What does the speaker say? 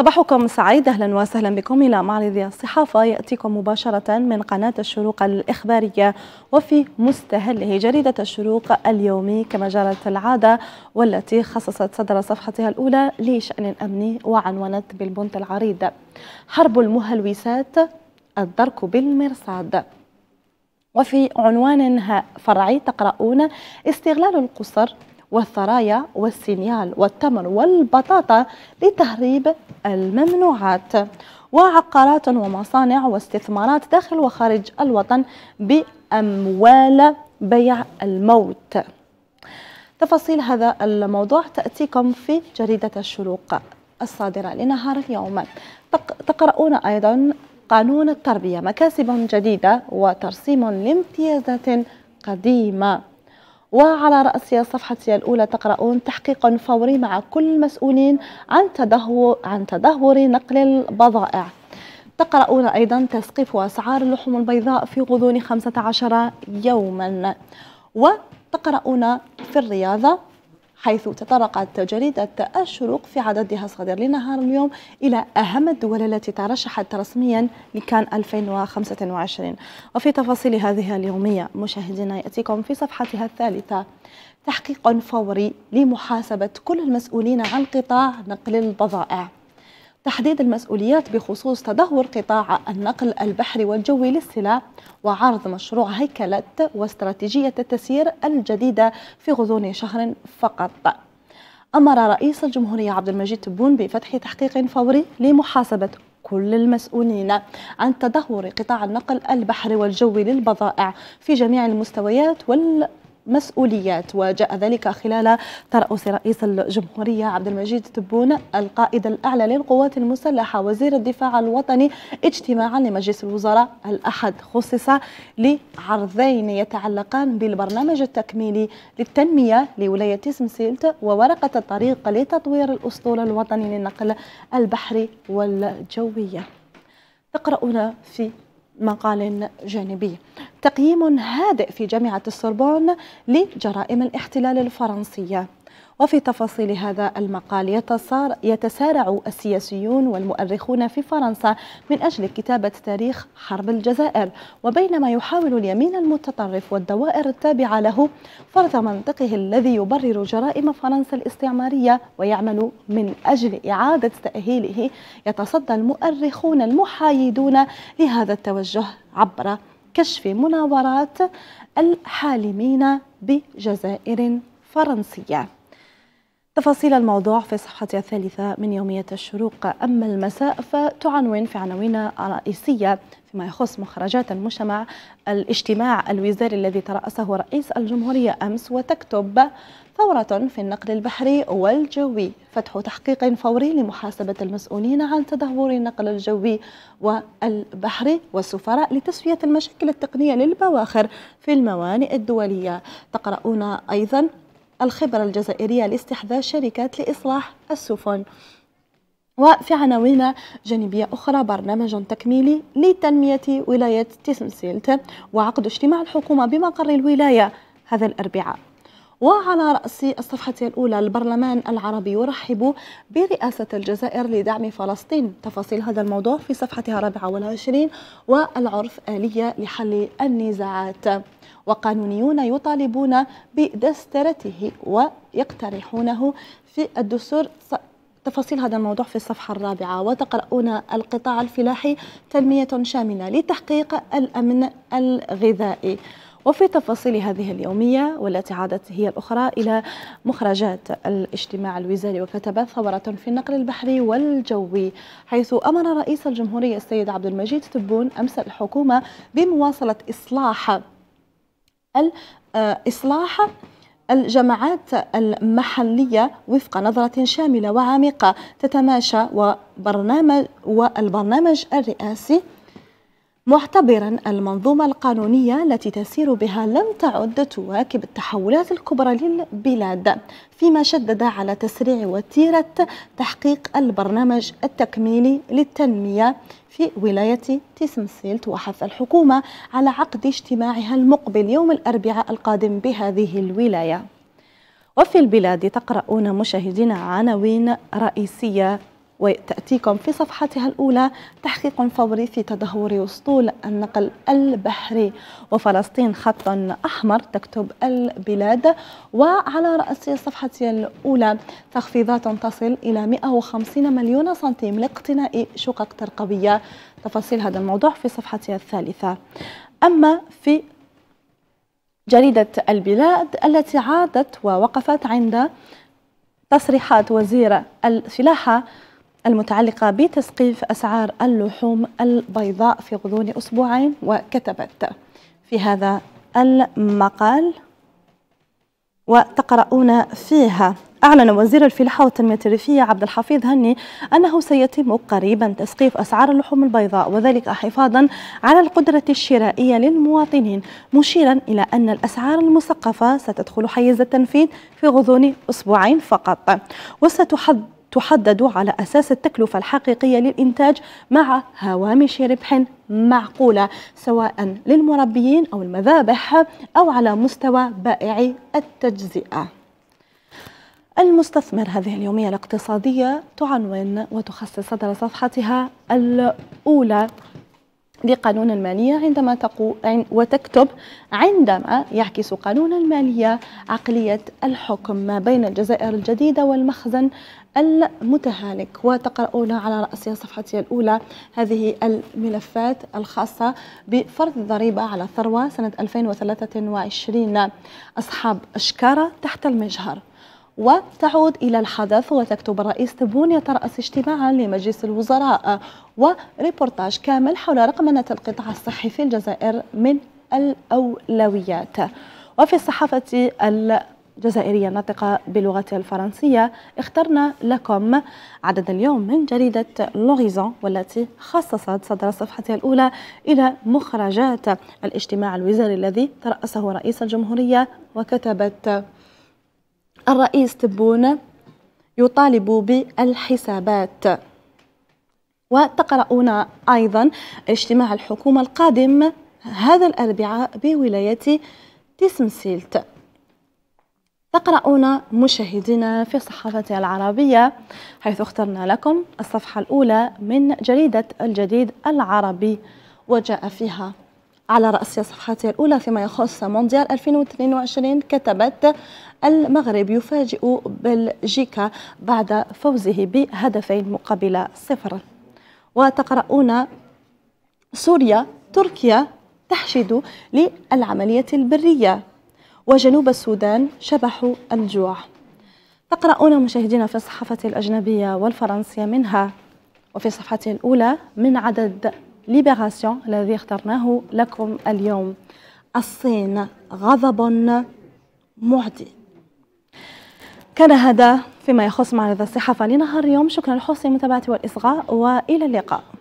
صباحكم سعيد اهلا وسهلا بكم الى معرض الصحافه ياتيكم مباشره من قناه الشروق الاخباريه وفي مستهله جريده الشروق اليومي كما جرت العاده والتي خصصت صدر صفحتها الاولى لشان امني وعنونت بالبنت العريض حرب المهلوسات الدرك بالمرصاد وفي عنوان فرعي تقرؤون استغلال القصر والثرايا والسينيال والتمر والبطاطا لتهريب الممنوعات وعقارات ومصانع واستثمارات داخل وخارج الوطن بأموال بيع الموت تفاصيل هذا الموضوع تأتيكم في جريدة الشروق الصادرة لنهار اليوم تقرؤون أيضا قانون التربية مكاسب جديدة وترسيم لامتيازات قديمة وعلى رأسها صفحتي الأولى تقرؤون تحقيق فوري مع كل المسؤولين عن تدهور, عن تدهور نقل البضائع تقرؤون أيضا تسقيف أسعار اللحوم البيضاء في غضون 15 يوما وتقرؤون في الرياضة حيث تطرقت جريدة الشروق في عددها الصادر لنهار اليوم إلى أهم الدول التي ترشحت رسميا لكان 2025 وفي تفاصيل هذه اليومية مشاهدينا يأتيكم في صفحتها الثالثة تحقيق فوري لمحاسبة كل المسؤولين عن قطاع نقل البضائع تحديد المسؤوليات بخصوص تدهور قطاع النقل البحري والجوي للسلع وعرض مشروع هيكلة واستراتيجية التسيير الجديدة في غضون شهر فقط أمر رئيس الجمهورية عبد المجيد تبون بفتح تحقيق فوري لمحاسبة كل المسؤولين عن تدهور قطاع النقل البحري والجوي للبضائع في جميع المستويات وال مسؤوليات وجاء ذلك خلال ترأس رئيس الجمهورية عبد المجيد تبون القائد الأعلى للقوات المسلحة وزير الدفاع الوطني اجتماعا لمجلس الوزراء الأحد خصص لعرضين يتعلقان بالبرنامج التكميلي للتنمية لولاية سمسيلت وورقة الطريق لتطوير الأسطول الوطني للنقل البحري والجوية تقرأنا في مقال جانبي تقييم هادئ في جامعة السربون لجرائم الاحتلال الفرنسية وفي تفاصيل هذا المقال يتسارع السياسيون والمؤرخون في فرنسا من أجل كتابة تاريخ حرب الجزائر وبينما يحاول اليمين المتطرف والدوائر التابعة له فرض منطقه الذي يبرر جرائم فرنسا الاستعمارية ويعمل من أجل إعادة تأهيله يتصدى المؤرخون المحايدون لهذا التوجه عبر كشف مناورات الحالمين بجزائر فرنسيه تفاصيل الموضوع في صفحتها الثالثة من يومية الشروق أما المساء فتعنون في عناوين رئيسية فيما يخص مخرجات المجتمع الاجتماع الوزاري الذي ترأسه رئيس الجمهورية أمس وتكتب ثورة في النقل البحري والجوي فتح تحقيق فوري لمحاسبة المسؤولين عن تدهور النقل الجوي والبحري والسفراء لتسوية المشاكل التقنية للبواخر في الموانئ الدولية تقرؤون أيضا الخبرة الجزائرية لاستحداث شركات لإصلاح السفن وفي عناوين جانبية أخرى برنامج تكميلي لتنمية ولاية تيسنسيلت وعقد اجتماع الحكومة بمقر الولاية هذا الأربعاء وعلى رأس الصفحة الأولى البرلمان العربي يرحب برئاسة الجزائر لدعم فلسطين تفاصيل هذا الموضوع في صفحتها الرابعة والعشرين والعرف آلية لحل النزاعات وقانونيون يطالبون بدسترته ويقترحونه في الدستور تفاصيل هذا الموضوع في الصفحة الرابعة وتقرؤون القطاع الفلاحي تنمية شاملة لتحقيق الأمن الغذائي وفي تفاصيل هذه اليومية والتي عادت هي الأخرى إلى مخرجات الاجتماع الوزاري وكتب ثورة في النقل البحري والجوي حيث أمر رئيس الجمهورية السيد عبد المجيد تبون أمس الحكومة بمواصلة إصلاح آه، إصلاح الجماعات المحلية وفق نظرة شاملة وعميقة تتماشى وبرنامج والبرنامج الرئاسي معتبرا المنظومة القانونية التي تسير بها لم تعد تواكب التحولات الكبرى للبلاد فيما شدد على تسريع وتيرة تحقيق البرنامج التكميلي للتنمية في ولاية تيسمسيلت وحث الحكومة على عقد اجتماعها المقبل يوم الأربعاء القادم بهذه الولاية وفي البلاد تقرؤون مشاهدينا عناوين رئيسية وتأتيكم في صفحتها الأولى تحقيق فوري في تدهور اسطول النقل البحري وفلسطين خط أحمر تكتب البلاد وعلى رأس الصفحة الأولى تخفيضات تصل إلى 150 مليون سنتيم لاقتناء شقق ترقبية تفاصيل هذا الموضوع في صفحتها الثالثة أما في جريدة البلاد التي عادت ووقفت عند تصريحات وزير الفلاحة المتعلقة بتسقيف أسعار اللحوم البيضاء في غضون أسبوعين وكتبت في هذا المقال وتقرؤون فيها أعلن وزير الفلاحة والتنمية الريفية عبد الحفيظ هني أنه سيتم قريبا تسقيف أسعار اللحوم البيضاء وذلك حفاظا على القدرة الشرائية للمواطنين مشيرا إلى أن الأسعار المسقفة ستدخل حيز التنفيذ في غضون أسبوعين فقط وستحظ تحدد على أساس التكلفة الحقيقية للإنتاج مع هوامش ربح معقولة سواء للمربيين أو المذابح أو على مستوى بائعي التجزئة المستثمر هذه اليومية الاقتصادية تعنون وتخصص صدر صفحتها الأولى لقانون المالية عندما تقو وتكتب عندما يعكس قانون المالية عقلية الحكم ما بين الجزائر الجديدة والمخزن المتهالك وتقرؤون على رأس صفحتي الأولى هذه الملفات الخاصة بفرض الضريبة على الثروة سنة 2023 أصحاب أشكارة تحت المجهر وتعود إلى الحدث وتكتب الرئيس تبون يترأس اجتماعا لمجلس الوزراء وريبورتاج كامل حول رقمنة القطاع الصحي في الجزائر من الأولويات وفي الصحافة جزائرية ناطقة بلغة الفرنسية اخترنا لكم عدد اليوم من جريدة لوريزون والتي خصصت صدر صفحتها الأولى إلى مخرجات الاجتماع الوزاري الذي ترأسه رئيس الجمهورية وكتبت الرئيس تبون يطالب بالحسابات وتقرؤون أيضا اجتماع الحكومة القادم هذا الأربعاء بولاية تسمسيلت تقرؤون مشاهدينا في صحافة العربية حيث اخترنا لكم الصفحة الأولى من جريدة الجديد العربي وجاء فيها على رأس صفحتها الأولى فيما يخص مونديال 2022 كتبت المغرب يفاجئ بلجيكا بعد فوزه بهدفين مقابل صفر وتقرؤون سوريا تركيا تحشد للعملية البرية وجنوب السودان شبح الجوع تقرؤون مشاهدينا في الصحافة الأجنبية والفرنسية منها وفي صفحتي الأولى من عدد ليبراسيون الذي اخترناه لكم اليوم الصين غضب معدي كان هذا فيما يخص معرض الصحافة لنهار اليوم شكرا لحسن متابعتي والإصغاء وإلى اللقاء